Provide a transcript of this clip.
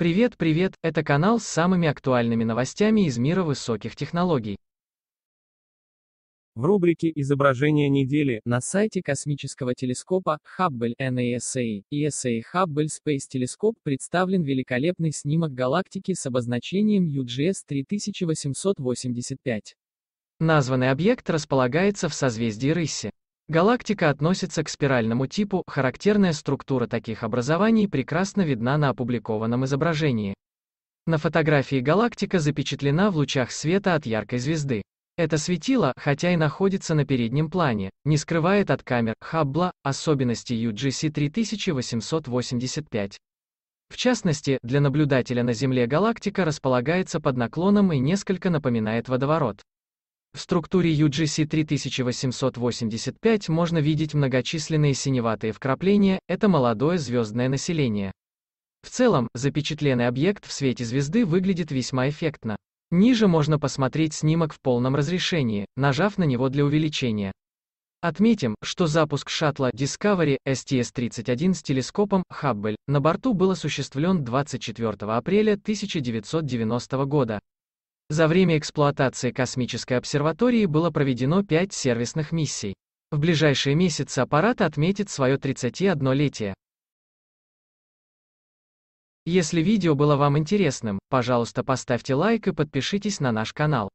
Привет, привет, это канал с самыми актуальными новостями из мира высоких технологий. В рубрике «Изображение недели» на сайте космического телескопа Hubble NASA и ESA Hubble Space Telescope представлен великолепный снимок галактики с обозначением UGS 3885. Названный объект располагается в созвездии Рыси. Галактика относится к спиральному типу, характерная структура таких образований прекрасно видна на опубликованном изображении. На фотографии галактика запечатлена в лучах света от яркой звезды. Это светило, хотя и находится на переднем плане, не скрывает от камер Хаббла особенности UGC 3885. В частности, для наблюдателя на Земле галактика располагается под наклоном и несколько напоминает водоворот. В структуре UGC 3885 можно видеть многочисленные синеватые вкрапления, это молодое звездное население. В целом, запечатленный объект в свете звезды выглядит весьма эффектно. Ниже можно посмотреть снимок в полном разрешении, нажав на него для увеличения. Отметим, что запуск шаттла Discovery STS-31 с телескопом Хаббл на борту был осуществлен 24 апреля 1990 года. За время эксплуатации космической обсерватории было проведено 5 сервисных миссий. В ближайшие месяцы аппарат отметит свое 31-летие. Если видео было вам интересным, пожалуйста поставьте лайк и подпишитесь на наш канал.